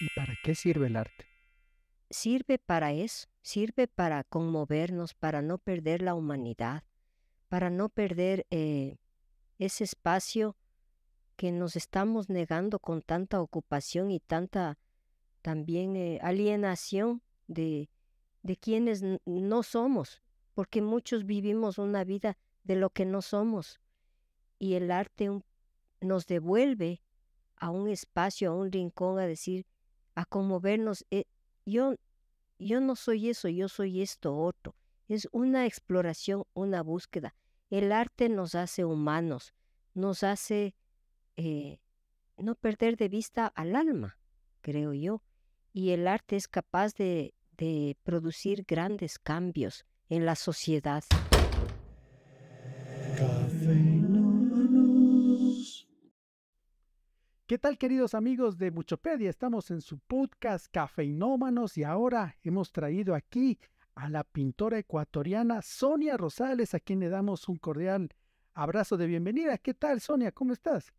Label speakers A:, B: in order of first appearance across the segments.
A: ¿Y para qué sirve el arte? Sirve para eso, sirve para conmovernos, para no perder la humanidad, para no perder eh, ese espacio que nos estamos negando con tanta ocupación y tanta también eh, alienación de, quienes no somos, porque muchos vivimos una vida de lo que no somos. Y el arte nos devuelve a un espacio, a un rincón, a decir, a conmovernos. Eh, yo, yo no soy eso, yo soy esto otro. Es una exploración, una búsqueda. El arte nos hace humanos, nos hace eh, no perder de vista al alma, creo yo. Y el arte es capaz de, de producir grandes cambios en la sociedad.
B: ¿Qué tal queridos amigos de Muchopedia? Estamos en su podcast Cafeinómanos y ahora hemos traído aquí a la pintora ecuatoriana Sonia Rosales, a quien le damos un cordial abrazo de bienvenida. ¿Qué tal Sonia? ¿Cómo estás?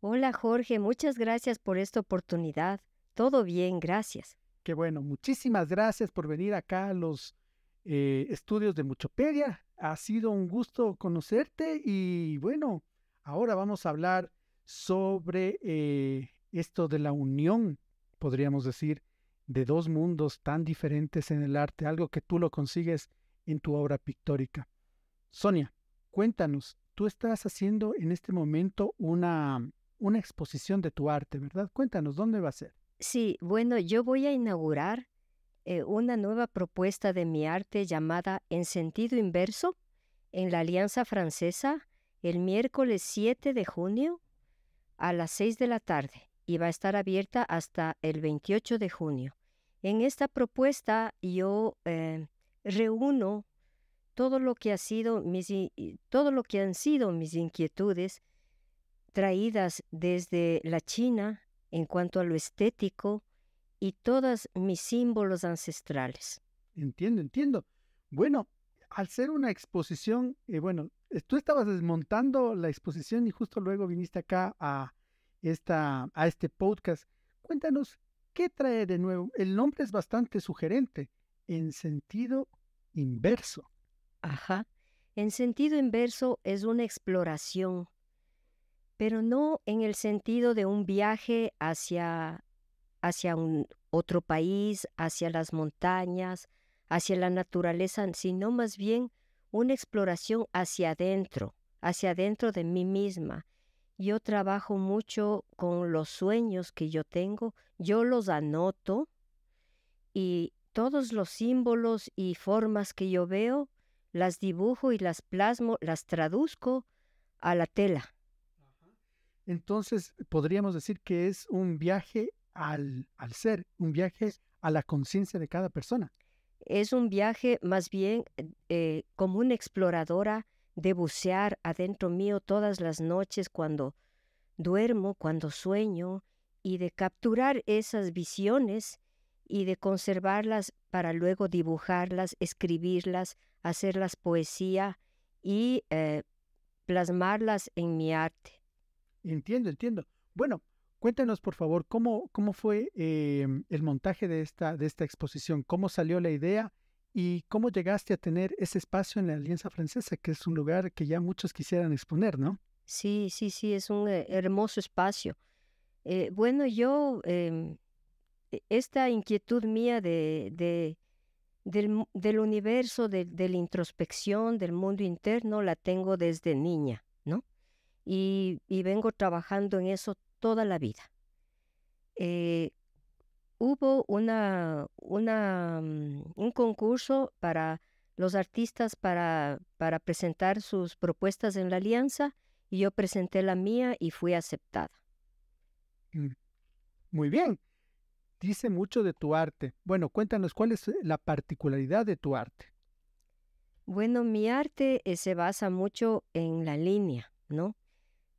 B: Hola Jorge, muchas gracias por esta oportunidad. Todo bien, gracias. Qué bueno, muchísimas gracias por venir acá a los eh, estudios de Muchopedia. Ha sido un gusto conocerte y bueno, ahora vamos a hablar sobre eh, esto de la unión, podríamos decir, de dos mundos tan diferentes en el arte, algo que tú lo consigues en tu obra pictórica. Sonia, cuéntanos, tú estás haciendo en este momento una, exposición de tu arte, ¿verdad? Cuéntanos, ¿dónde va a ser?
A: Sí, bueno, yo voy a inaugurar eh, una nueva propuesta de mi arte llamada En sentido inverso en la Alianza Francesa el miércoles 7 de junio a las 6 de la tarde y va a estar abierta hasta el 28 de junio. En esta propuesta yo eh, reúno todo lo que ha sido mis, todo lo que han sido mis inquietudes traídas desde la China en cuanto a lo estético y todos mis símbolos ancestrales.
B: Entiendo, entiendo. Bueno, al ser una exposición, eh, bueno, eh, tú estabas desmontando la exposición y justo luego viniste acá a, esta, a este podcast. Cuéntanos, ¿qué trae de nuevo? El nombre es bastante sugerente, en sentido inverso. Ajá, en sentido inverso es
A: una exploración, pero no en el sentido de un viaje hacia, hacia un otro país, hacia las montañas, hacia la naturaleza, sino más bien una exploración hacia adentro, hacia adentro de mí misma. Yo trabajo mucho con los sueños que yo tengo, yo los anoto y todos los símbolos y formas que yo veo, las dibujo y las plasmo, las traduzco
B: a la tela. Entonces, podríamos decir que es un viaje al, al ser, un viaje a la conciencia de cada persona.
A: Es un viaje más bien eh, como una exploradora de bucear adentro mío todas las noches cuando duermo, cuando sueño, y de capturar esas visiones y de conservarlas para luego dibujarlas, escribirlas, hacerlas poesía y eh, plasmarlas en mi arte.
B: Entiendo, entiendo. Bueno, Cuéntanos, por favor, cómo, cómo fue em, el montaje de esta, de esta exposición, cómo salió la idea y cómo llegaste a tener ese espacio en la Alianza Francesa, que es un lugar que ya muchos quisieran exponer, ¿no? Sí, sí, sí, es un eh, hermoso espacio. Eh, bueno,
A: yo, em, e, esta inquietud mía de, del, universo, de, la introspección, del mundo interno, la tengo desde niña, ¿no? Y, y vengo trabajando en eso toda la vida. Eh, hubo una, mm, un concurso para los artistas para, para presentar sus propuestas en la alianza y yo presenté la mía y fui aceptada.
B: Mm, muy bien. Dice mucho de tu arte. Bueno, cuéntanos cuál es eh, la particularidad de tu arte.
A: Bueno, mi arte eh, se basa mucho en la línea, ¿no?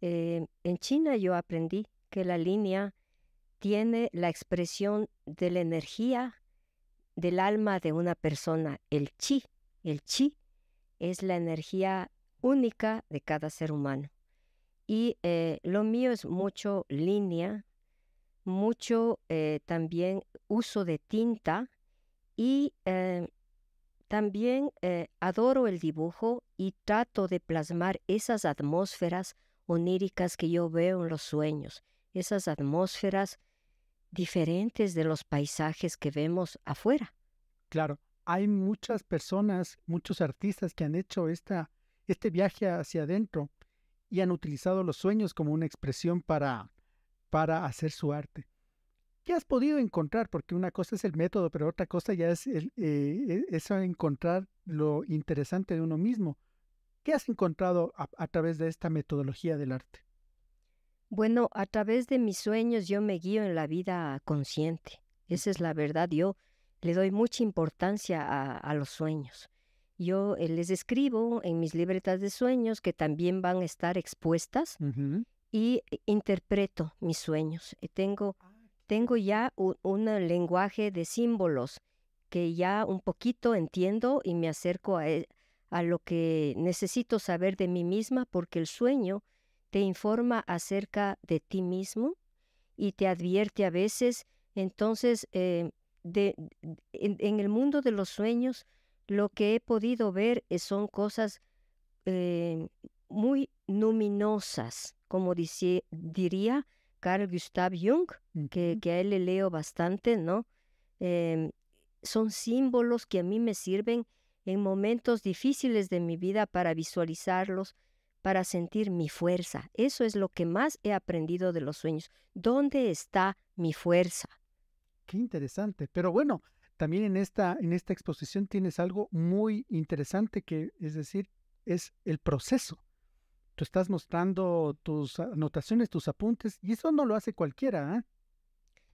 A: en China yo aprendí que la línea tiene la expresión de la energía del alma de una persona, el chi. El chi es la energía única de cada ser humano. Y eh, lo mío es mucho línea, mucho eh, también uso de tinta y eh, también adoro el dibujo y trato de plasmar esas atmósferas oníricas que yo veo en los sueños esas atmósferas
B: diferentes de los paisajes que vemos afuera. Claro, hay muchas personas, muchos artistas que han hecho esta, este viaje hacia adentro y han utilizado los sueños como una expresión para, para hacer su arte. ¿Qué has podido encontrar? Porque una cosa es el método, pero otra cosa ya es eh, e, encontrar lo interesante de uno mismo. ¿Qué has encontrado a través de esta metodología del arte?
A: Bueno, a través de mis sueños yo me guío en la vida consciente. Esa es la verdad. Yo le doy mucha importancia a, los sueños. Yo eh, les escribo en mis libretas de sueños que también van a estar expuestas y eh, interpreto mis sueños. Eh, tengo, ah, tengo ya un, lenguaje de símbolos que ya un poquito entiendo y me acerco a, e, a lo que necesito saber de mí misma porque el sueño te informa acerca de ti mismo y te advierte a veces. Entonces, eh, en, el mundo de los sueños, lo que he podido ver eh, son cosas eh, muy luminosas, como diría Carl Gustav Jung, que, a él le leo bastante, ¿no? Em, son símbolos que a mí me sirven en momentos difíciles de mi vida para visualizarlos, para sentir mi fuerza. Eso es lo que más he aprendido de los sueños. ¿Dónde está
B: mi fuerza? Qué interesante. Pero bueno, también en esta, en esta exposición tienes algo muy interesante que es decir, es el proceso. Tú estás mostrando tus anotaciones, tus apuntes, y eso no lo hace cualquiera. ¿eh?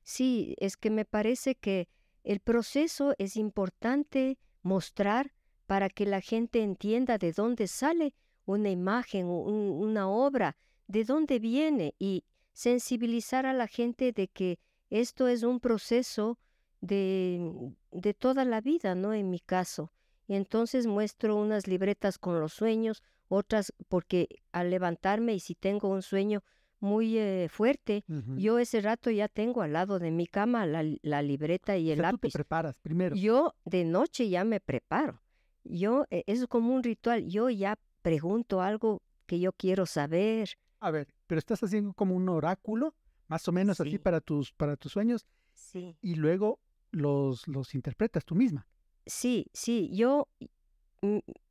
A: Sí, es que me parece que el proceso es importante mostrar para que la gente entienda de dónde sale una imagen, una obra, de dónde viene y sensibilizar a la gente de que esto es un proceso de, de toda la vida, ¿no? En mi caso. Y entonces muestro unas libretas con los sueños, otras porque al levantarme y si tengo un sueño muy eh, fuerte, yo ese rato ya tengo al lado de mi cama la, libreta y el lápiz. te preparas primero. Yo de noche ya me preparo. Yo e, es como un ritual. Yo ya pregunto algo que
B: yo quiero saber. A ver, pero estás haciendo como un oráculo, más o menos así para tus, para tus sueños. Sí. Y luego los, los interpretas tú misma. Sí,
A: sí, yo,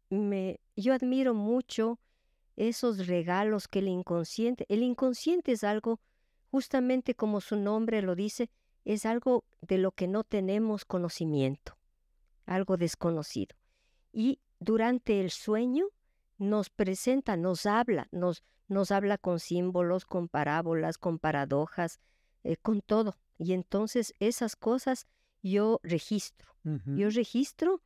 A: me, yo admiro mucho esos regalos que el inconsciente, el inconsciente es algo, justamente como su nombre lo dice, es algo de lo que no tenemos conocimiento, algo desconocido. Y durante el sueño nos presenta, nos habla, nos, nos habla con símbolos, con parábolas, con paradojas, eh, con todo. Y entonces esas cosas yo registro, yo registro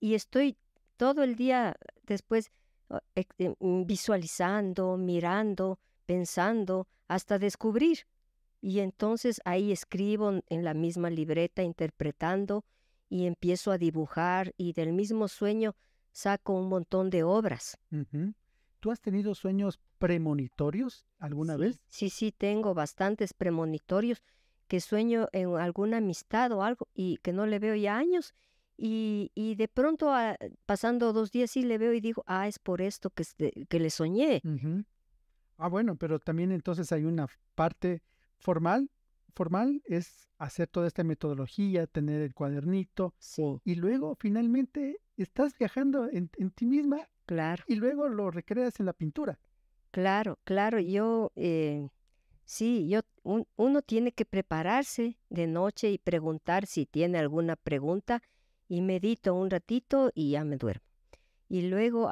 A: y estoy todo el día después ah, eh, mm, visualizando, mirando, pensando, hasta descubrir. Y entonces ahí escribo en la misma libreta, interpretando, y empiezo a dibujar y del mismo sueño saco un montón de obras. ¿Tú has tenido sueños premonitorios alguna vez? Sí, sí, tengo bastantes premonitorios que sueño en alguna amistad o algo y que no le veo ya años. Y, de pronto, ah, pasando dos días, sí le veo y digo, ah, es por esto que, que le soñé.
B: Ah, bueno, pero también entonces hay una parte formal formal es hacer toda esta metodología, tener el cuadernito. Y luego finalmente estás viajando en, ti misma. Claro. Y luego lo recreas en la pintura. Claro, claro. Yo,
A: eh, sí, yo, uno tiene que prepararse de noche y preguntar si tiene alguna pregunta y medito un ratito y ya me duermo. Y luego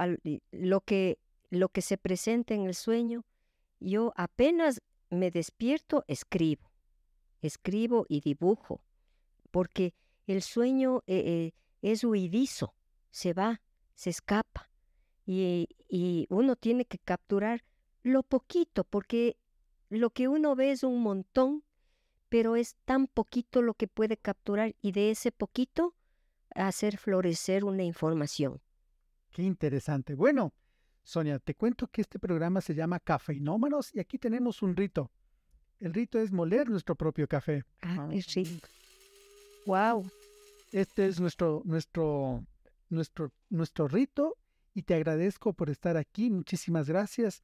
A: lo, que, lo que se presenta en el sueño, yo apenas me despierto, escribo escribo y dibujo, porque el sueño eh, eh, es huidizo, se va, se escapa, y, y uno tiene que capturar lo poquito, porque lo que uno ve es un montón, pero es tan poquito lo que puede capturar y de ese poquito hacer florecer
B: una información. Qué interesante. Bueno, Sonia, te cuento que este programa se llama Cafeinómanos y aquí tenemos un rito. El rito es moler nuestro propio café. Ah, sí. Ah, wow. Este es nuestro, nuestro, nuestro, nuestro rito y te agradezco por estar aquí. Muchísimas gracias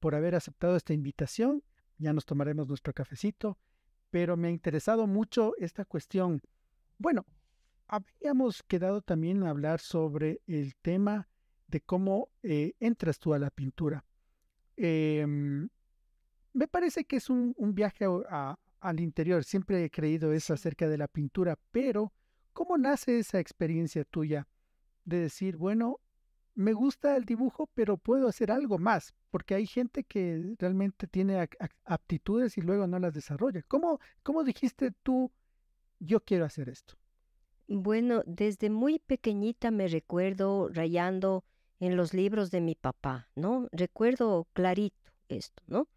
B: por haber aceptado esta invitación. Ya nos tomaremos nuestro cafecito, pero me ha interesado mucho esta cuestión. Bueno, habíamos quedado también a hablar sobre el tema de cómo eh, entras tú a la pintura. Em, me parece que es un, viaje al interior. Siempre he creído eso acerca de la pintura, pero ¿cómo nace esa experiencia tuya de decir, bueno, me gusta el dibujo, pero puedo hacer algo más? Porque hay gente que realmente tiene aptitudes y luego no las desarrolla. ¿Cómo, cómo dijiste tú, yo quiero hacer esto? Bueno, desde muy pequeñita
A: me recuerdo rayando en los libros de mi papá, ¿no? Recuerdo clarito esto, ¿no?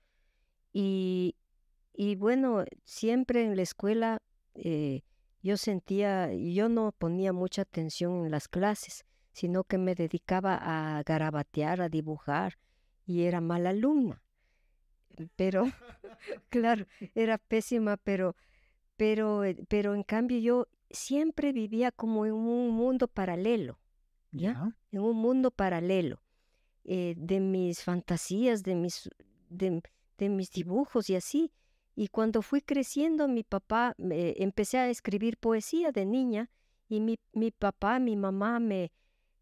A: Y, bueno, siempre en la escuela eh, yo sentía, yo no ponía mucha atención en las clases, sino que me dedicaba a garabatear, a dibujar, y era mala alumna. Mm, pero, claro, era pésima, pero, pero, eh, pero en cambio yo siempre vivía como en un mundo paralelo, ¿ya? En un mundo paralelo, eh, de mis fantasías, de mis... De, de mis dibujos y así. Y cuando fui creciendo, mi papá, me empecé a escribir poesía de niña y mi, mi papá, mi mamá me,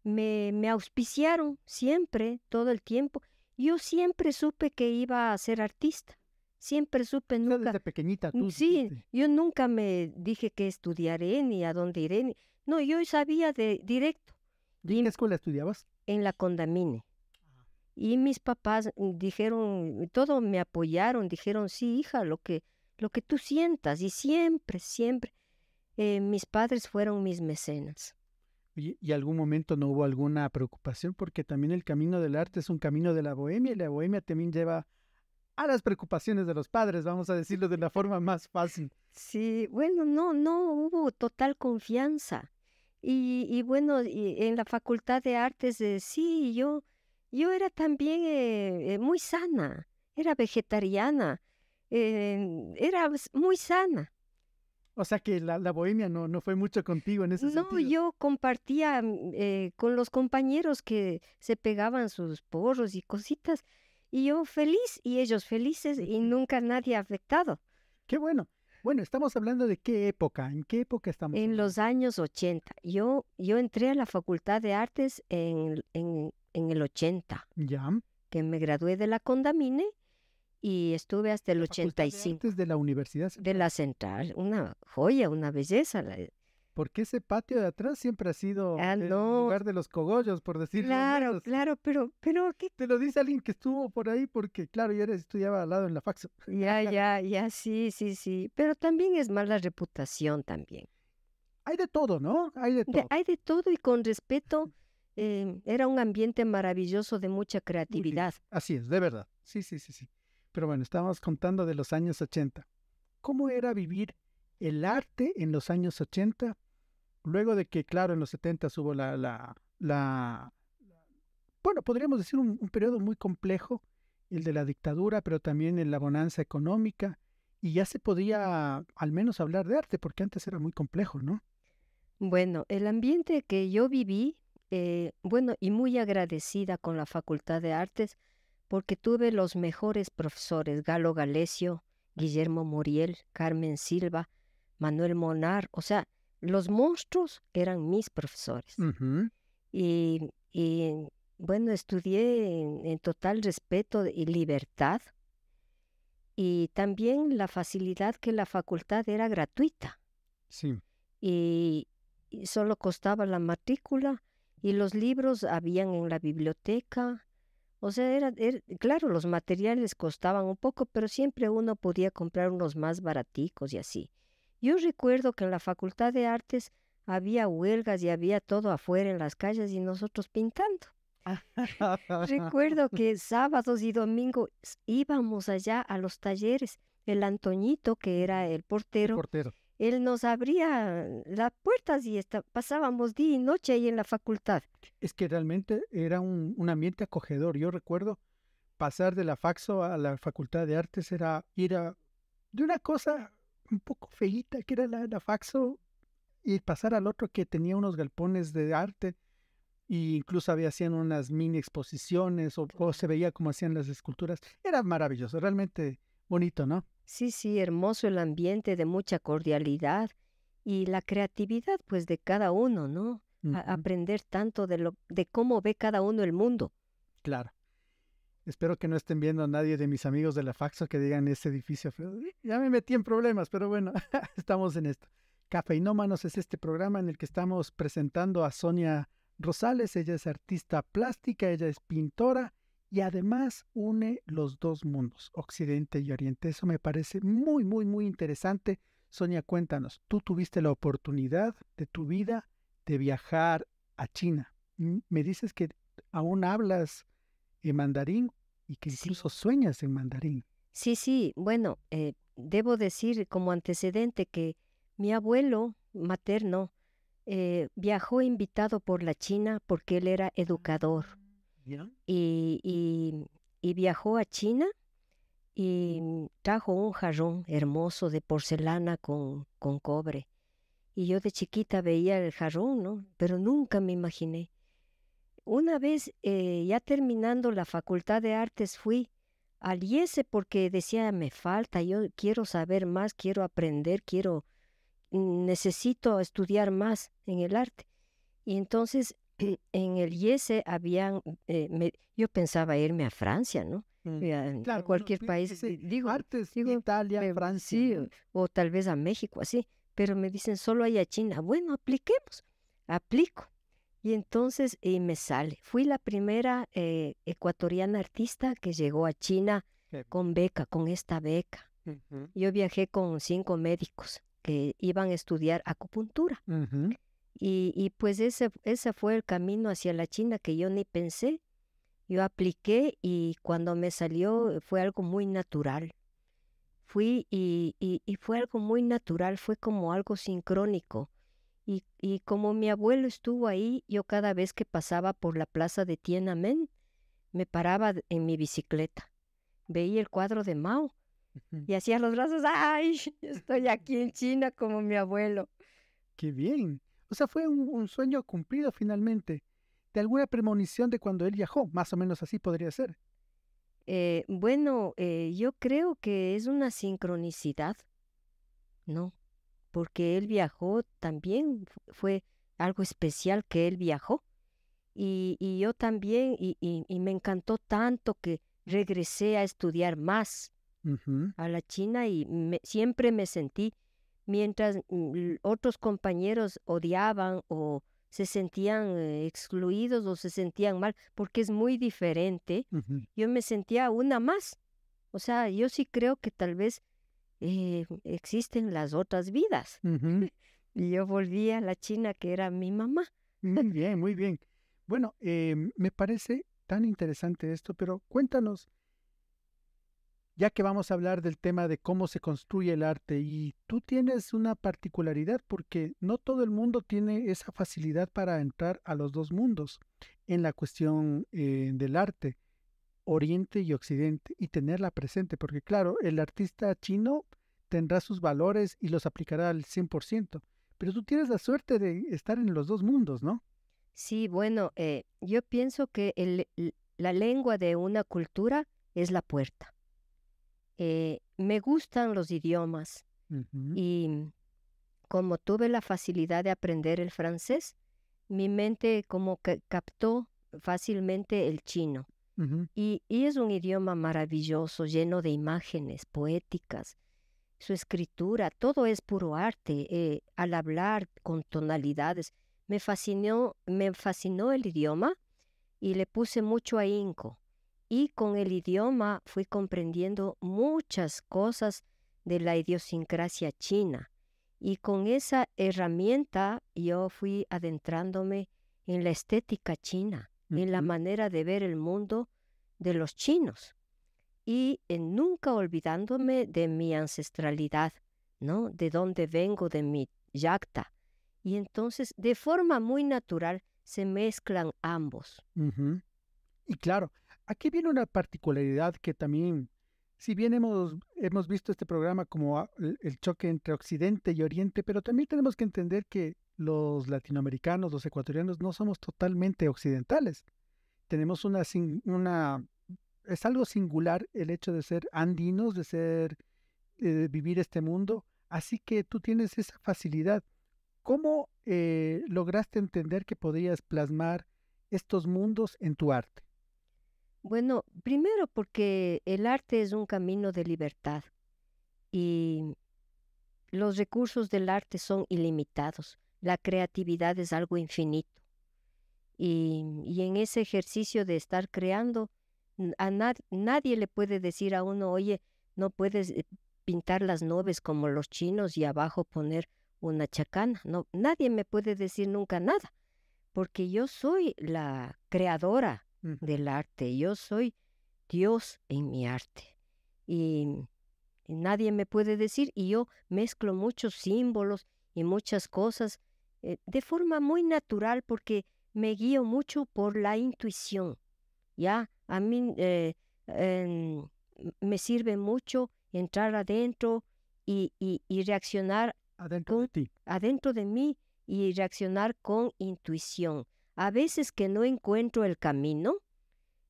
A: me, auspiciaron siempre, todo el tiempo. Yo siempre supe que iba a ser artista. Siempre supe nunca. Desde pequeñita tú. Sí, yo nunca me dije que estudiaré ni a dónde iré. No, yo sabía de directo. ¿Y en qué escuela estudiabas? En la Condamine. Y mis papás dijeron, todo me apoyaron, dijeron, sí, hija, lo que, lo que tú sientas. Y siempre, siempre, eh, mis padres fueron mis mecenas.
B: ¿Y, ¿Y algún momento no hubo alguna preocupación? Porque también el camino del arte es un camino de la bohemia y la bohemia también lleva a las preocupaciones de los padres, vamos a decirlo de la forma más fácil.
A: Sí, bueno, no, no hubo total confianza. Y, bueno, en la Facultad de Artes, de eh, sí, yo yo era también eh, eh, muy sana, era vegetariana, em, era muy sana. O sea que la, bohemia no, no, fue mucho contigo en ese sentido. No, yo compartía mm, eh, con los compañeros que se pegaban sus porros y cositas, y yo feliz y ellos felices y nunca nadie afectado. Qué bueno. Bueno, estamos hablando de qué época, ¿en qué época estamos? En los años 80. Yo, yo entré a la Facultad de Artes en en el 80. Ya. Que me gradué de la Condamine y estuve hasta el la 85. Antes de la Universidad De la Central. Una joya, una belleza. porque ese patio de atrás siempre ha sido ah, el
B: lugar de los cogollos, por decirlo Claro, claro, pero, pero ¿qué? Te lo dice alguien que estuvo por ahí porque, claro, yo estudiaba al lado en la faxo.
A: Ya, ya, ya, sí, sí, sí. Pero también es mala reputación también. Hay de todo, ¿no? Hay de todo. hay de todo y con respeto Em, era un ambiente maravilloso de mucha creatividad.
B: Así es, de verdad. Sí, sí, sí, sí. Pero bueno, estábamos contando de los años 80. ¿Cómo era vivir el arte en los años 80? Luego de que, claro, en los 70 hubo la, la, la, bueno, podríamos decir un, un periodo muy complejo, el de la dictadura, pero también en la bonanza económica, y ya se podía al menos hablar de arte, porque antes era muy complejo, ¿no?
A: Bueno, el ambiente que yo viví eh, bueno, y muy agradecida con la Facultad de Artes porque tuve los mejores profesores, Galo Galesio, Guillermo Muriel, Carmen Silva, Manuel Monar, o sea, los monstruos eran mis profesores. y, bueno, estudié en, total respeto y libertad y también la facilidad que la facultad era gratuita. Sí. y solo costaba la matrícula y los libros habían en la biblioteca. O sea, era, er, claro, los materiales costaban un poco, pero siempre uno podía comprar unos más baraticos y así. Yo recuerdo que en la Facultad de Artes había huelgas y había todo afuera en las calles y nosotros pintando.
B: Recuerdo
A: que sábados y domingos íbamos allá a los talleres. El Antoñito, que era el portero él nos abría las puertas y está, pasábamos día y noche ahí en la
B: facultad. Es que realmente era un, ambiente acogedor. Yo recuerdo pasar de la Faxo a la Facultad de Artes era ir a de una cosa un poco feita que era la, la Faxo y pasar al otro que tenía unos galpones de arte e incluso había hacían unas mini exposiciones o, o se veía cómo hacían las esculturas. Era maravilloso, realmente bonito, ¿no? Sí, sí, hermoso el ambiente de mucha
A: cordialidad y la creatividad pues de cada uno, ¿no? aprender tanto de, lo, de cómo ve cada uno el mundo.
B: Claro. Espero que no estén viendo a nadie de mis amigos de la Faxo que digan este edificio. Ya me metí en problemas, pero bueno, estamos en esto. Cafeinómanos es este programa en el que estamos presentando a Sonia Rosales. Ella es artista plástica, ella es pintora y además une los dos mundos, Occidente y Oriente. Eso me parece muy, muy, muy interesante. Sonia, cuéntanos, tú tuviste la oportunidad de tu vida de viajar a China. Mm, me dices que aún hablas en mandarín y que incluso sueñas en mandarín.
A: Sí, sí, bueno, eh, debo decir como antecedente que mi abuelo materno eh, viajó invitado por la China porque él era ah. educador y, viajó a China y trajo un jarrón hermoso de porcelana con, cobre. Y yo de chiquita veía el jarrón, Pero nunca me imaginé. Una vez, eh, ya terminando la Facultad de Artes, fui al IESE e porque decía, me falta, yo quiero saber más, quiero aprender, quiero, mm, necesito estudiar más en el arte. Y entonces en el IESE habían, eh, yo pensaba irme a Francia, ¿no? Mm, a, cualquier país, digo, artes, Italia, Francia. Sí, o, tal vez a México, así, pero me dicen solo hay a China. Bueno, apliquemos, aplico. Y entonces y me sale. Fui la primera eh, ecuatoriana artista que llegó a China con beca, con esta beca. Yo viajé con cinco médicos que iban a estudiar acupuntura. Y, pues ese, fue el camino hacia la China que yo ni pensé. Yo apliqué y cuando me salió eh, fue algo muy natural. Fui y, fue algo muy natural, fue como algo sincrónico. Y, y, como mi abuelo estuvo ahí, yo cada vez que pasaba por la plaza de Tiananmen, me paraba en mi bicicleta. Veía el cuadro de Mao y hacía los brazos, ¡ay! Estoy aquí en
B: China como mi abuelo. ¡Qué bien! O sea, fue un, sueño cumplido finalmente, de alguna premonición de cuando él viajó, más o menos así podría ser. Eh, bueno,
A: eh, yo creo que es una sincronicidad, ¿no? Porque él viajó también, fue algo especial que él viajó. Y, yo también, y, me encantó tanto que regresé a estudiar más a la China y siempre me sentí mientras mm, otros compañeros odiaban o se sentían eh, excluidos o se sentían mal, porque es muy diferente, yo me sentía una más. O sea, yo sí creo que tal vez eh, existen las otras vidas. Y yo volví a la China que era mi mamá.
B: Muy bien, muy bien. Bueno, em, me parece tan interesante esto, pero cuéntanos ya que vamos a hablar del tema de cómo se construye el arte y tú tienes una particularidad porque no todo el mundo tiene esa facilidad para entrar a los dos mundos en la cuestión eh, del arte, Oriente y Occidente, y tenerla presente, porque claro, el artista chino tendrá sus valores y los aplicará al 100%, pero tú tienes la suerte de estar en los dos mundos, ¿no? Sí,
A: bueno, eh, yo pienso que la lengua de una cultura es la puerta eh, me gustan los idiomas y mm, como tuve la facilidad de aprender el francés, mi mente como que captó fácilmente el chino. y, es un idioma maravilloso, lleno de imágenes poéticas. Su escritura, todo es puro arte. Eh, al hablar con tonalidades, me fascinó, me fascinó el idioma y le puse mucho ahínco y con el idioma fui comprendiendo muchas cosas de la idiosincrasia china. Y con esa herramienta yo fui adentrándome en la estética china, en la manera de ver el mundo de los chinos y en nunca olvidándome de mi ancestralidad, ¿no? De dónde vengo, de mi yacta. Y entonces, de forma muy natural, se mezclan ambos.
B: Y claro, Aquí viene una particularidad que también, si bien hemos, hemos visto este programa como el choque entre Occidente y Oriente, pero también tenemos que entender que los latinoamericanos, los ecuatorianos, no somos totalmente occidentales. Tenemos una, una es algo singular el hecho de ser andinos, de ser, eh, vivir este mundo. Así que tú tienes esa facilidad. ¿Cómo eh, lograste entender que podrías plasmar estos mundos en tu arte?
A: Bueno, primero porque el arte es un camino de libertad y los recursos del arte son ilimitados, la creatividad es algo infinito. Y, en ese ejercicio de estar creando, a nadie le puede decir a uno, oye, no puedes eh, pintar las nubes como los chinos y abajo poner una chacana. No, nadie me puede decir nunca nada, porque yo soy la creadora del arte. Yo soy Dios en mi arte. Y, nadie me puede decir, y yo mezclo muchos símbolos y muchas cosas eh, de forma muy natural porque me guío mucho por la intuición. Ya, a mí eh, em, me sirve mucho entrar adentro y, reaccionar adentro, de ti. adentro de mí y reaccionar con intuición. A veces que no encuentro el camino,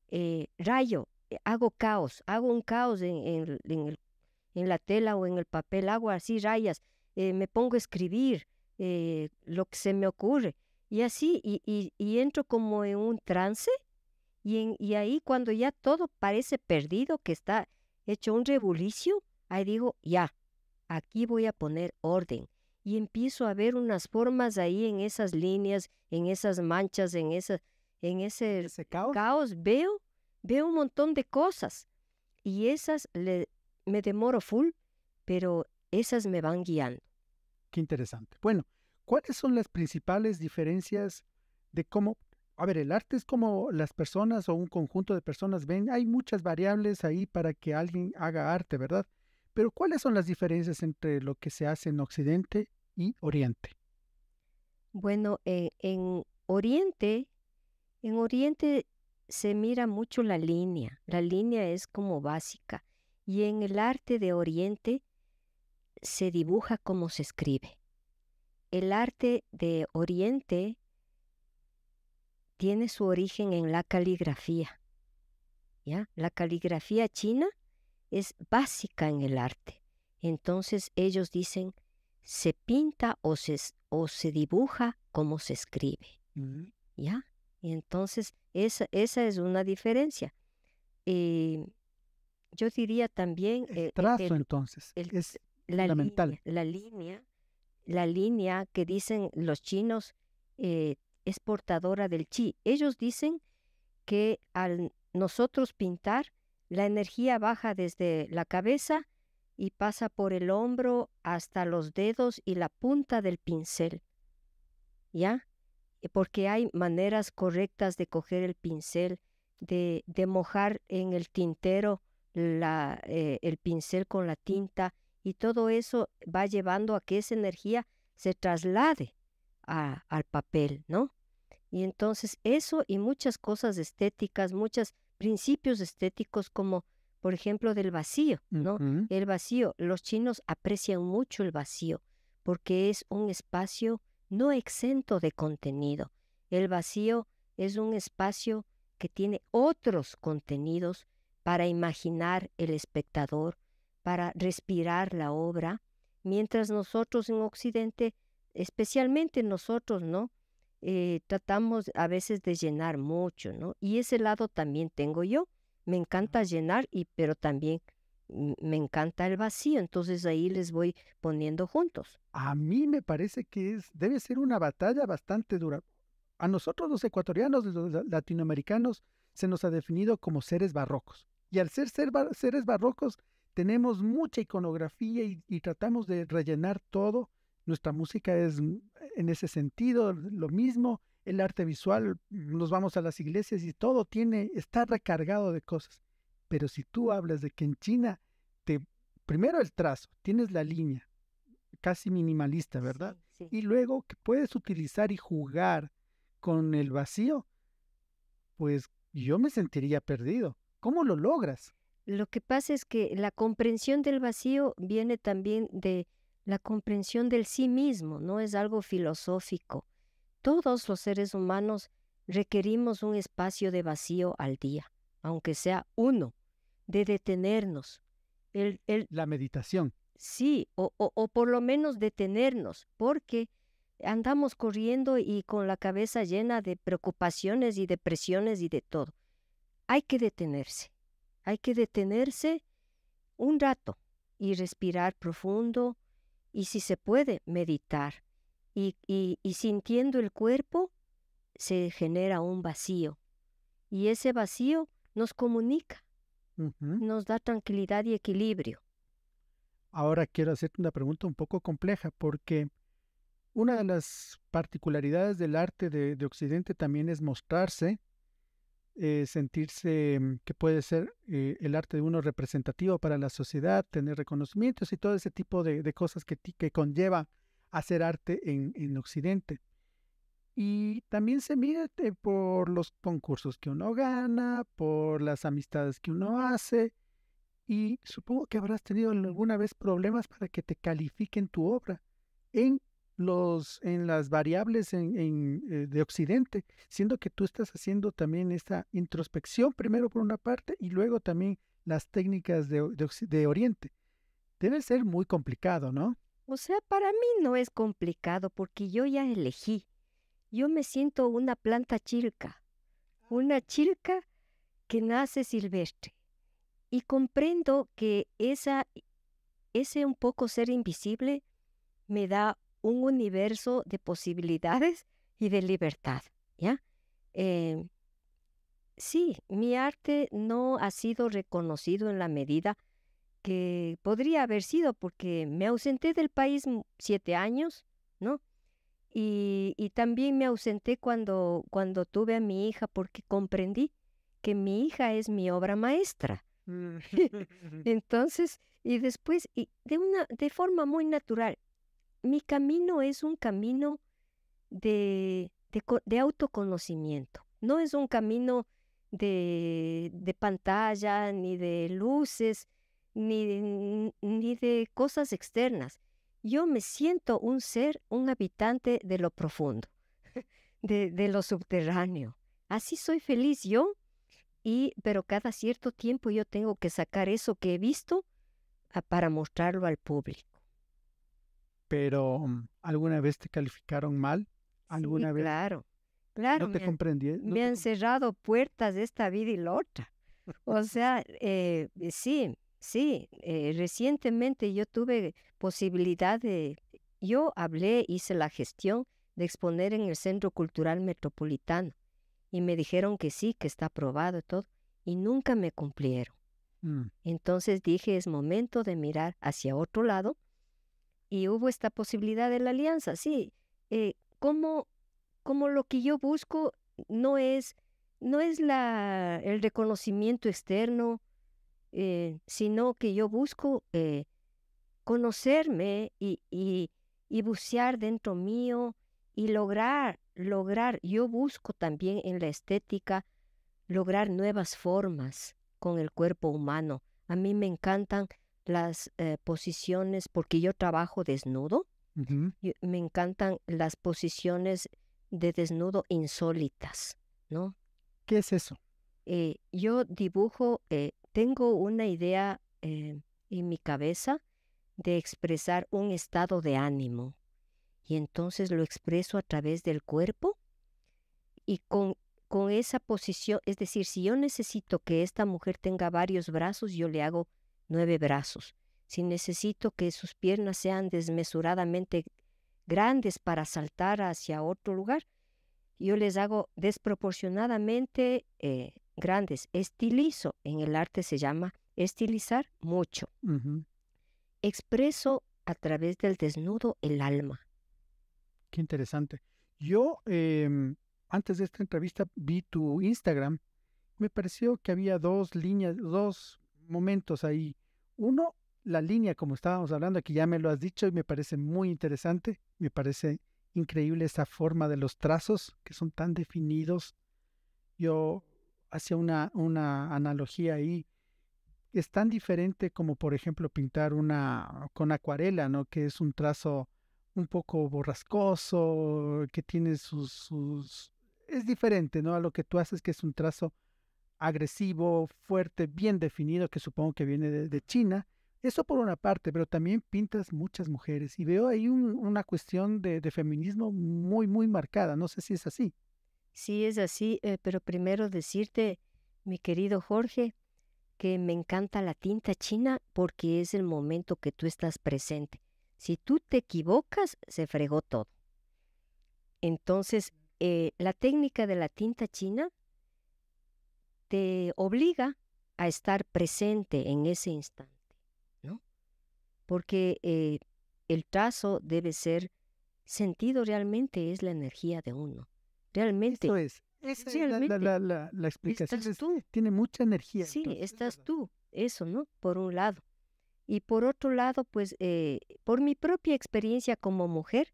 A: eh, rayo, eh, hago caos, hago un caos en, la tela o en el papel, hago así rayas, eh, me pongo a escribir lo que se me ocurre. Y así, y, y, entro como en un trance y, y, ahí cuando ya todo parece perdido, que está hecho un rebulicio, ahí digo, ya, aquí voy a poner orden, y empiezo a ver unas formas ahí en esas líneas, en esas manchas, en, en ese, caos? Veo, veo un montón de cosas y esas me demoro full, pero esas me van guiando.
B: Qué interesante. Bueno, ¿cuáles son las principales diferencias de cómo a ver, el arte es como las personas o un conjunto de personas ven, hay muchas variables ahí para que alguien haga arte, ¿verdad? Pero ¿cuáles son las diferencias entre lo que se hace en Occidente y Oriente?
A: Bueno, eh, en Oriente, en Oriente se mira mucho la línea, la línea es como básica y en el arte de Oriente se dibuja como se escribe. El arte de Oriente tiene su origen en la caligrafía. ¿ya? La caligrafía china es básica en el arte. Entonces ellos dicen, se pinta o se, o se dibuja como se escribe. Mm. ¿Ya? Y entonces esa, es una diferencia. Eh, yo diría también... El, e, e, trazo entonces es la fundamental. Línea, la línea, la línea que dicen los chinos eh, es portadora del chi. Ellos dicen que al nosotros pintar, la energía baja desde la cabeza y pasa por el hombro hasta los dedos y la punta del pincel. ¿Ya? Eh, porque hay maneras correctas de coger el pincel, de, mojar en el tintero eh, el pincel con la tinta y todo eso va llevando a que esa energía se traslade al papel, ¿no? Y entonces eso y muchas cosas estéticas, muchos principios estéticos como por ejemplo, del vacío, ¿no? El vacío, los chinos aprecian mucho el vacío porque es un espacio no exento de contenido. El vacío es un espacio que tiene otros contenidos para imaginar el espectador, para respirar la obra, mientras nosotros en Occidente, especialmente nosotros, ¿no? Eh, tratamos a veces de llenar mucho, ¿no? Y ese lado también tengo yo me encanta llenar, y, pero también me encanta el vacío, entonces ahí les voy poniendo juntos.
B: A mí me parece que es, debe ser una batalla bastante dura. A nosotros los ecuatorianos, los latinoamericanos, se nos ha definido como seres barrocos. Y al ser, seres barrocos, tenemos mucha iconografía y, y, tratamos de rellenar todo. Nuestra música es mm, en ese sentido lo mismo el arte visual, nos vamos a las iglesias y todo tiene, está recargado de cosas. Pero si tú hablas de que en China, te, primero el trazo, tienes la línea, casi minimalista, ¿verdad? Y luego que puedes utilizar y jugar con el vacío, pues yo me sentiría perdido. ¿Cómo lo logras? Lo
A: que pasa es que la comprensión del vacío viene también de la comprensión del sí mismo, no es algo filosófico. Todos los seres humanos requerimos un espacio de vacío al día, aunque sea uno, de detenernos.
B: la meditación.
A: Sí, o por lo menos detenernos, porque andamos corriendo y con la cabeza llena de preocupaciones y depresiones y de todo. Hay que detenerse, hay que detenerse un rato y respirar profundo y si se puede meditar y, sintiendo el cuerpo se genera un vacío. Y ese vacío nos comunica, nos da tranquilidad y equilibrio.
B: Ahora quiero hacerte una pregunta un poco compleja porque una de las particularidades del arte de, Occidente también es mostrarse, eh, sentirse mm, que puede ser eh, el arte de uno representativo para la sociedad, tener reconocimientos y todo ese tipo de, cosas que, que conlleva hacer arte en, Occidente. Y también se mide por los concursos que uno gana, por las amistades que uno hace. Y supongo que habrás tenido alguna vez problemas para que te califiquen tu obra en, los, en las variables en, eh, de Occidente, siendo que tú estás haciendo también esta introspección primero por una parte y luego también las técnicas de Oriente. Debe ser muy complicado, ¿no?
A: O sea, para mí no es complicado porque yo ya elegí. Yo me siento una planta chilca, ah. una chilca que nace silvestre. Y comprendo que ese un poco ser invisible me da un universo de posibilidades y de libertad, ¿ya? Eh, sí, mi arte no ha sido reconocido en la medida que podría haber sido porque me ausenté del país mm, siete años, ¿no? Y, también me ausenté cuando, cuando tuve a mi hija porque comprendí que mi hija es mi obra maestra. Mm. Entonces, y después, y de, una, de forma muy natural, mi camino es un camino de, de, autoconocimiento, no es un camino de, de pantalla ni de luces, ni de, ni cosas externas. Yo me siento un ser, un habitante de lo profundo, de, lo subterráneo. Así soy feliz yo, y, pero cada cierto tiempo yo tengo que sacar eso que he visto
B: ah, para mostrarlo al público. Pero, mm, ¿alguna vez te calificaron mal? ¿Alguna vez? Claro, claro. No te comprendí. me
A: han cerrado puertas de esta vida y la otra. O sea, eh, sí, Sí, eh, recientemente yo tuve posibilidad de, yo hablé, hice la gestión de exponer en el Centro Cultural Metropolitano y me dijeron que sí, que está aprobado y todo, y nunca me cumplieron. Mm. Entonces dije, es momento de mirar hacia otro lado y hubo esta posibilidad de la alianza, sí. Eh, como, como lo que yo busco no es, no es la, el reconocimiento externo, eh, sino que yo busco eh, conocerme y, bucear dentro mío y lograr, lograr, yo busco también en la estética lograr nuevas formas con el cuerpo humano. A mí me encantan las eh, posiciones porque yo trabajo desnudo.
B: me
A: encantan las posiciones de desnudo insólitas, ¿no? ¿Qué es eso? yo dibujo tengo una idea eh, en mi cabeza de expresar un estado de ánimo y entonces lo expreso a través del cuerpo y con, esa posición, es decir, si yo necesito que esta mujer tenga varios brazos, yo le hago nueve brazos. Si necesito que sus piernas sean desmesuradamente grandes para saltar hacia otro lugar, yo les hago desproporcionadamente eh, grandes. Estilizo, en el arte se llama estilizar mucho. Expreso a través del desnudo el
B: alma. Qué interesante. Yo, em, antes de esta entrevista, vi tu Instagram. Me pareció que había dos líneas, dos momentos ahí. Uno, la línea, como estábamos hablando, que ya me lo has dicho y me parece muy interesante. Me parece increíble esa forma de los trazos que son tan definidos. Yo hacia una, una analogía ahí. Es tan diferente como, por ejemplo, pintar una con acuarela, ¿no? Que es un trazo un poco borrascoso, que tiene sus, sus... Es diferente, ¿no? A lo que tú haces, que es un trazo agresivo, fuerte, bien definido, que supongo que viene de, China. Eso por una parte, pero también pintas muchas mujeres y veo ahí una cuestión de, feminismo muy, muy marcada. No sé si es así. Sí, es así,
A: eh, pero primero decirte, mi querido Jorge, que me encanta la tinta china porque es el momento que tú estás presente. Si tú te equivocas, se fregó todo. Entonces, eh, la técnica de la tinta china te obliga a estar presente en ese instante, ¿no? Porque eh, el trazo debe ser sentido realmente, es la energía de uno. Realmente. Eso es. Esa la, explicación. tiene mucha energía. Sí, estás tú. Eso, ¿no? Por un lado. Y por otro lado, pues, eh, por mi propia experiencia como mujer,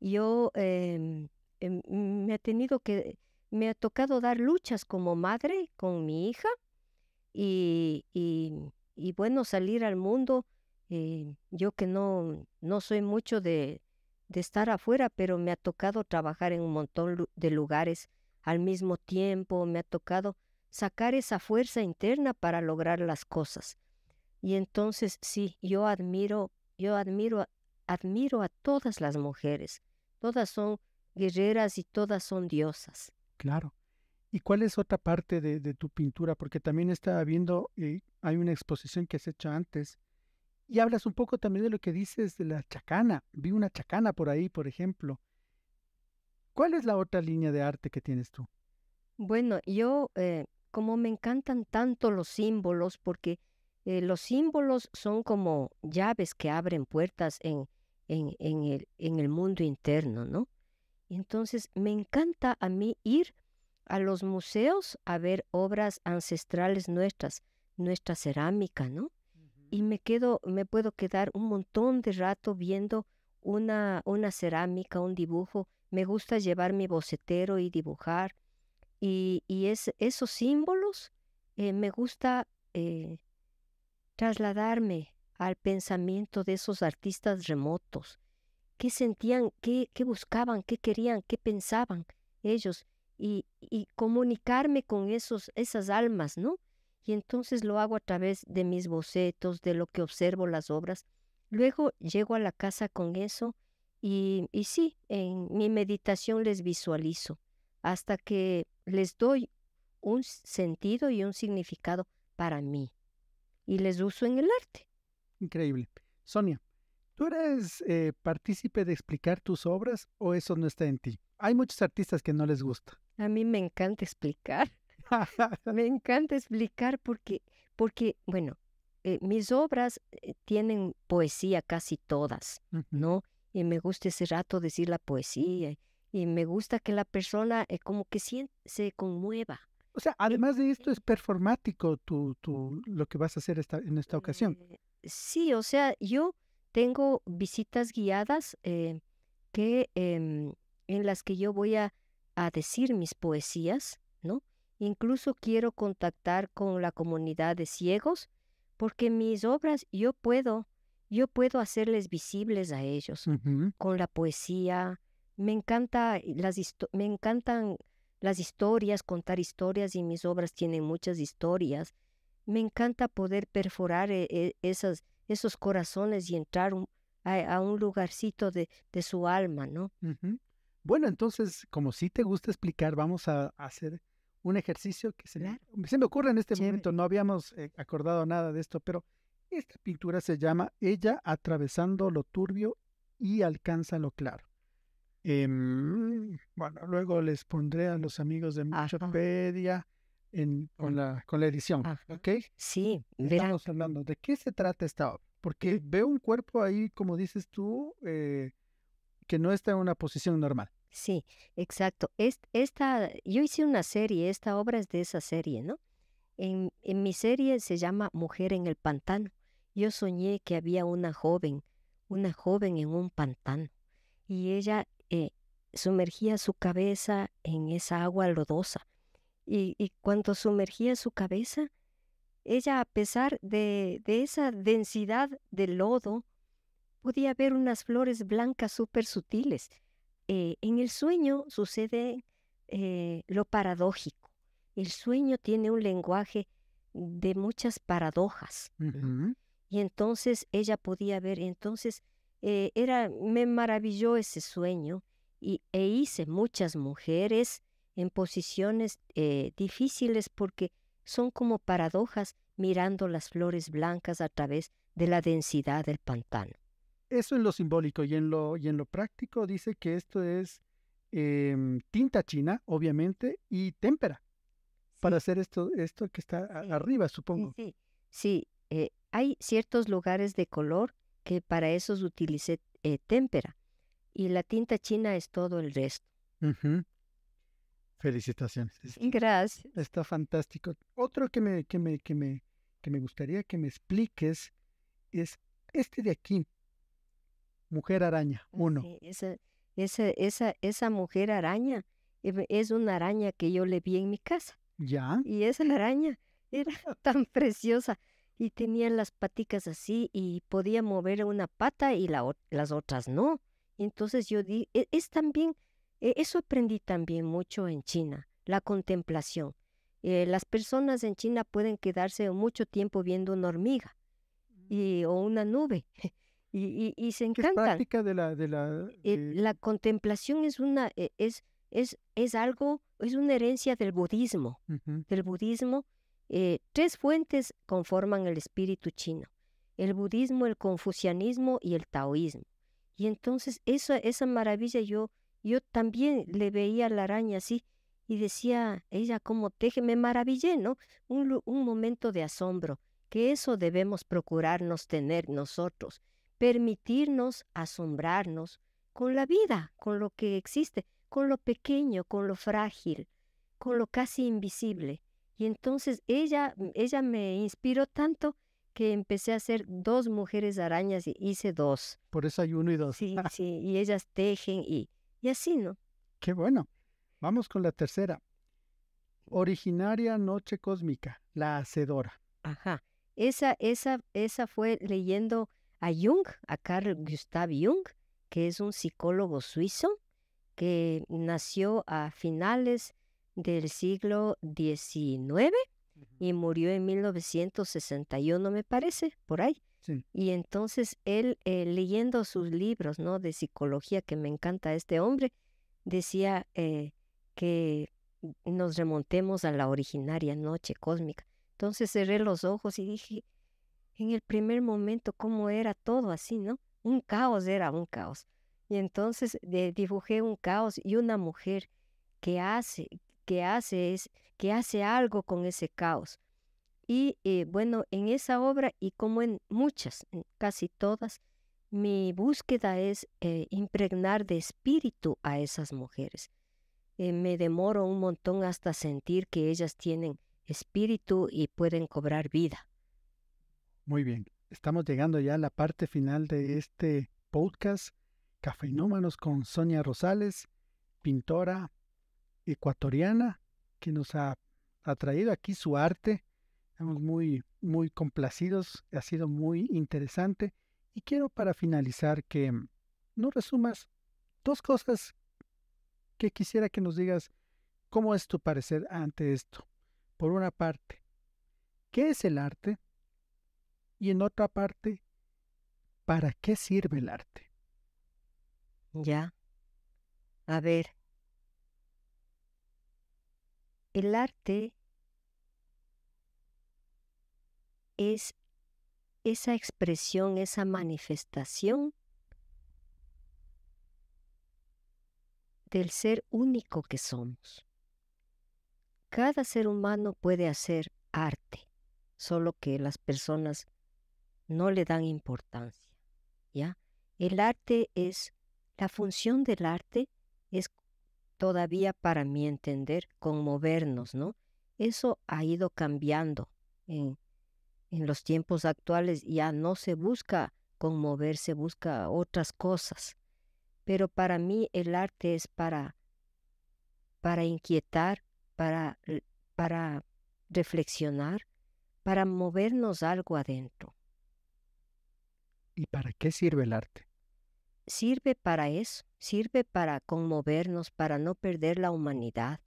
A: yo em, em, me ha tenido que, me ha tocado dar luchas como madre con mi hija y, y bueno, salir al mundo. Eh, yo que no, no soy mucho de, de estar afuera, pero me ha tocado trabajar en un montón de lugares al mismo tiempo, me ha tocado sacar esa fuerza interna para lograr las cosas. Y entonces sí, yo admiro, yo admiro, admiro a todas las mujeres. Todas son guerreras y todas son diosas.
B: Claro. ¿Y cuál es otra parte de, tu pintura? Porque también estaba viendo, eh, hay una exposición que has hecho antes y hablas un poco también de lo que dices de la chacana. Vi una chacana por ahí, por ejemplo. ¿Cuál es la otra línea de arte que tienes tú?
A: Bueno, yo, eh, como me encantan tanto los símbolos, porque eh, los símbolos son como llaves que abren puertas en, en, el, en el mundo interno, ¿no? Entonces, me encanta a mí ir a los museos a ver obras ancestrales nuestras, nuestra cerámica, ¿no? y me quedo, me puedo quedar un montón de rato viendo una, una cerámica, un dibujo. Me gusta llevar mi bocetero y dibujar. Y, esos símbolos eh, me gusta eh, trasladarme al pensamiento de esos artistas remotos. ¿Qué sentían? ¿Qué, qué buscaban? ¿Qué querían? ¿Qué pensaban ellos? Y, y comunicarme con esos, esas almas, ¿no? y entonces lo hago a través de mis bocetos, de lo que observo las obras. Luego llego a la casa con eso y, sí, en mi meditación les visualizo hasta que les doy un sentido y un significado para mí y les
B: uso en el arte. Increíble. Sonia, ¿tú eres eh, partícipe de explicar tus obras o eso no está en ti? Hay muchos artistas que no les gusta.
A: A mí me encanta explicar. Me encanta explicar porque, porque bueno, eh, mis obras eh, tienen poesía casi todas, ¿no? Y me
B: gusta ese rato
A: decir la poesía y me gusta que la persona eh, como que se conmueva.
B: O sea, además de esto es performático tu, lo que vas a hacer en esta ocasión.
A: Sí, o sea, yo tengo visitas guiadas que, em, en las que yo voy a, a, decir mis poesías, ¿no? Incluso quiero contactar con la comunidad de ciegos porque mis obras yo puedo, yo puedo hacerles visibles a ellos con la poesía. Me, encanta eh, las me encantan las historias, contar historias y mis obras tienen muchas historias. Me encanta poder perforar eh, eh, esos corazones y entrar a, un lugarcito de,
B: de su alma, ¿no? Bueno, entonces, como sí te gusta explicar, vamos a hacer un ejercicio que se, se me ocurre en este momento, no habíamos eh, acordado nada de esto, pero esta pintura se llama Ella atravesando lo turbio y alcanza lo claro. Em, bueno, luego les pondré a los amigos de Muchopedia con, la, con la edición, ¿ok? Sí, Estamos hablando de qué se trata esta obra, porque veo un cuerpo ahí, como dices tú, eh, que no está en una posición normal. Sí, exacto. esta, yo hice una
A: serie, esta obra es de esa serie, ¿no? En, mi serie se llama Mujer en el Pantano. Yo soñé que había una joven, una joven en un pantano, y ella eh, sumergía su cabeza en esa agua lodosa. Y, cuando sumergía su cabeza, ella, a pesar de, de esa densidad de lodo, podía ver unas flores blancas súper sutiles eh, en el sueño sucede eh, lo paradójico. El sueño tiene un lenguaje de muchas paradojas. Y entonces ella podía ver, entonces eh, era, me maravilló ese sueño y, e hice muchas mujeres en posiciones difíciles porque son como paradojas mirando las flores blancas a través de la densidad del pantano
B: eso en lo simbólico y en lo, y en lo práctico dice que esto es em, tinta china, obviamente, y témpera para hacer esto, esto que está arriba, supongo. Sí, sí. Eh,
A: hay ciertos lugares de color que para eso utilicé eh, témpera y la tinta china es todo el resto.
B: Felicitaciones. Gracias. Está, está fantástico. Otro que me, que, me, que, me, que me gustaría que me expliques es este de aquí. Mujer Araña, uno.
A: Esa, esa, esa, mujer araña eh, es una araña que yo le vi en mi casa. Ya. Y esa araña era tan preciosa y tenía las paticas así y podía mover una pata y la, las otras no. Entonces yo di, e, es, también, e, eso aprendí también mucho en China, la contemplación. Eh, las personas en China pueden quedarse mucho tiempo viendo una hormiga mm. o una nube Y, se encanta. Es práctica
B: de la... Eh,
A: eh, la, contemplación es, una, eh, es, es, algo, es una herencia del budismo. Del budismo, tres fuentes conforman el espíritu chino. El budismo, el confucianismo y el taoísmo. Y entonces esa esa maravilla yo, yo también le veía a la araña así y decía, ella como teje, me maravillé, ¿no? Un, un momento de asombro, que eso debemos procurarnos tener nosotros permitirnos asombrarnos con la vida, con lo que existe, con lo pequeño, con lo frágil, con lo casi invisible. Y entonces ella, mm, ella me inspiró tanto que empecé a hacer dos mujeres arañas y hice dos. Por eso hay uno y dos. Sí, sí, y
B: ellas tejen y, y así, ¿no? Qué bueno. Vamos con la tercera. Originaria Noche Cósmica, la Hacedora. Ajá. Esa, esa,
A: esa fue leyendo a Jung, a Carl Gustav Jung, que es un psicólogo suizo que nació a finales del siglo XIX y murió en 1961, me parece, por ahí. Y entonces él, eh, leyendo sus libros ¿no? de psicología, que me encanta este hombre, decía eh, que nos remontemos a la originaria noche cósmica. Entonces cerré los ojos y dije, en el primer momento cómo era todo así, ¿no? Un caos era un caos. Y entonces eh, dibujé un caos y una mujer que hace, que hace, es, que hace algo con ese caos. Y eh, bueno, en esa obra y como en muchas, casi todas, mi búsqueda es eh, impregnar de espíritu a esas mujeres. me demoro un montón hasta sentir que ellas tienen espíritu y pueden cobrar vida.
B: Muy bien, estamos llegando ya a la parte final de este podcast, Cafeinómanos con Sonia Rosales, pintora ecuatoriana que nos ha, atraído traído aquí su arte. Estamos muy, muy complacidos, ha sido muy interesante. Y quiero para finalizar que nos resumas dos cosas que quisiera que nos digas cómo es tu parecer ante esto. Por una parte, ¿qué es el arte? Y en otra parte, ¿para qué sirve el arte? Ya. A ver.
A: El arte es esa expresión, esa manifestación del ser único que somos. Cada ser humano puede hacer arte, solo que las personas no le dan importancia. ¿ya? El arte es, la función del arte es todavía para mi entender conmovernos, ¿no? Eso ha ido cambiando en, los tiempos actuales, ya no se busca conmover, se busca otras cosas. Pero para mí el arte es para, para inquietar, para, para reflexionar, para movernos algo adentro.
B: ¿Y para qué sirve el arte?
A: Sirve para eso, sirve para conmovernos, para no perder la humanidad,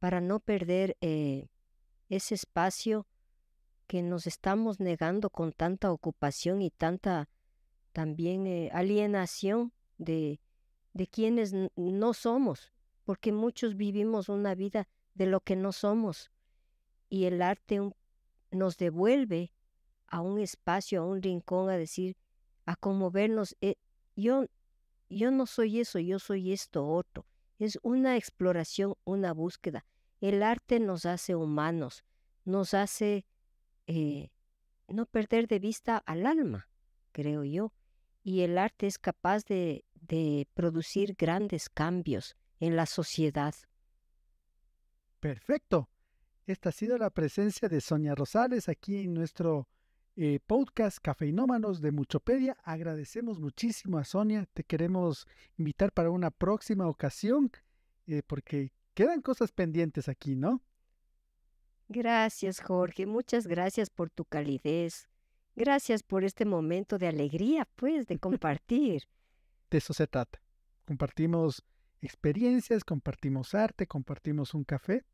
A: para no perder eh, ese espacio que nos estamos negando con tanta ocupación y tanta también eh, alienación de, quienes no somos, porque muchos vivimos una vida de lo que no somos. Y el arte nos devuelve a un espacio, a un rincón, a decir, a conmovernos. Eh, yo, yo no soy eso, yo soy esto otro. Es una exploración, una búsqueda. El arte nos hace humanos, nos hace eh, no perder de vista al alma, creo yo. Y el arte es capaz de, de producir grandes cambios en la sociedad.
B: Perfecto. Esta ha sido la presencia de Sonia Rosales aquí en nuestro eh, podcast Cafeinómanos de Muchopedia. Agradecemos muchísimo a Sonia. Te queremos invitar para una próxima ocasión eh, porque quedan cosas pendientes aquí, ¿no? Gracias,
A: Jorge. Muchas gracias por tu calidez. Gracias por este momento de alegría, pues, de compartir.
B: de eso se trata. Compartimos experiencias, compartimos arte, compartimos un café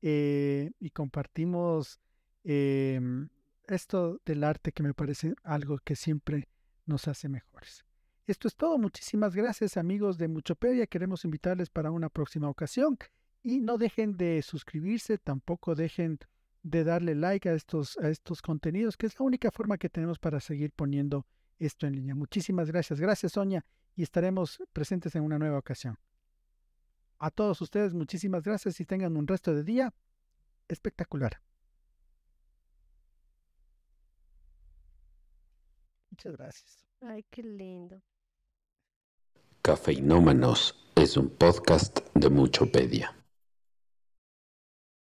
B: eh, y compartimos em, esto del arte que me parece algo que siempre nos hace mejores. Esto es todo. Muchísimas gracias amigos de Muchopedia. Queremos invitarles para una próxima ocasión. Y no dejen de suscribirse, tampoco dejen de darle like a estos, a estos contenidos, que es la única forma que tenemos para seguir poniendo esto en línea. Muchísimas gracias. Gracias, Sonia, y estaremos presentes en una nueva ocasión. A todos ustedes, muchísimas gracias y tengan un resto de día espectacular. Muchas gracias.
A: Ay, qué lindo.
B: Cafeinómanos es un podcast de Muchopedia.